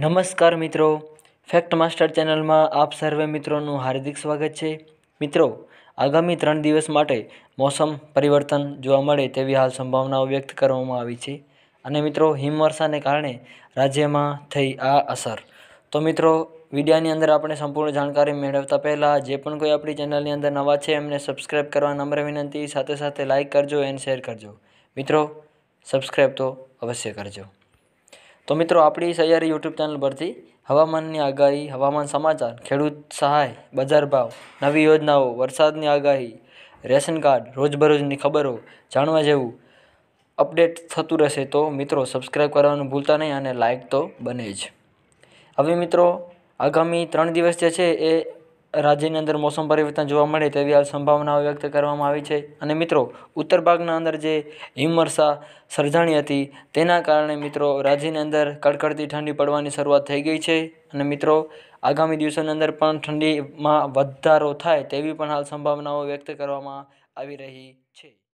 નમસ્કાર મિત્રો fact master ચેનલમાં આપ સર્વે મિત્રોનું હાર્દિક સ્વાગત છે મિત્રો આગામી ત્રણ દિવસ માટે મોસમ પરિવર્તન જોવા મળે તેવી હાલ સંભાવનાઓ વ્યક્ત કરવામાં આવી છે અને મિત્રો હિમવર્ષાને કારણે રાજ્યમાં થઈ આ અસર તો મિત્રો વિડીયાની અંદર આપણે સંપૂર્ણ જાણકારી મેળવતા પહેલાં જે પણ કોઈ આપણી ચેનલની અંદર નવા છે એમને સબસ્ક્રાઈબ કરવા નમ્ર વિનંતી સાથે સાથે લાઇક કરજો એન્ડ શેર કરજો મિત્રો સબસ્ક્રાઈબ તો અવશ્ય કરજો તો મિત્રો આપણી સહિયારી યુટ્યુબ ચેનલ પરથી હવામાનની આગાહી હવામાન સમાચાર ખેડૂત સહાય બજાર ભાવ નવી યોજનાઓ વરસાદની આગાહી રેશન કાર્ડ રોજબરોજની ખબરો જાણવા જેવું અપડેટ થતું રહેશે તો મિત્રો સબસ્ક્રાઈબ કરવાનું ભૂલતા નહીં અને લાઇક તો બને જ હવે મિત્રો આગામી ત્રણ દિવસ જે છે એ રાજ્યની અંદર મોસમ પરિવર્તન જોવા મળે તેવી હાલ સંભાવનાઓ વ્યક્ત કરવામાં આવી છે અને મિત્રો ઉત્તર ભાગના અંદર જે હિમવર્ષા સર્જાણી હતી તેના કારણે મિત્રો રાજ્યની અંદર કડકડતી ઠંડી પડવાની શરૂઆત થઈ ગઈ છે અને મિત્રો આગામી દિવસોની અંદર પણ ઠંડીમાં વધારો થાય તેવી પણ હાલ સંભાવનાઓ વ્યક્ત કરવામાં આવી રહી છે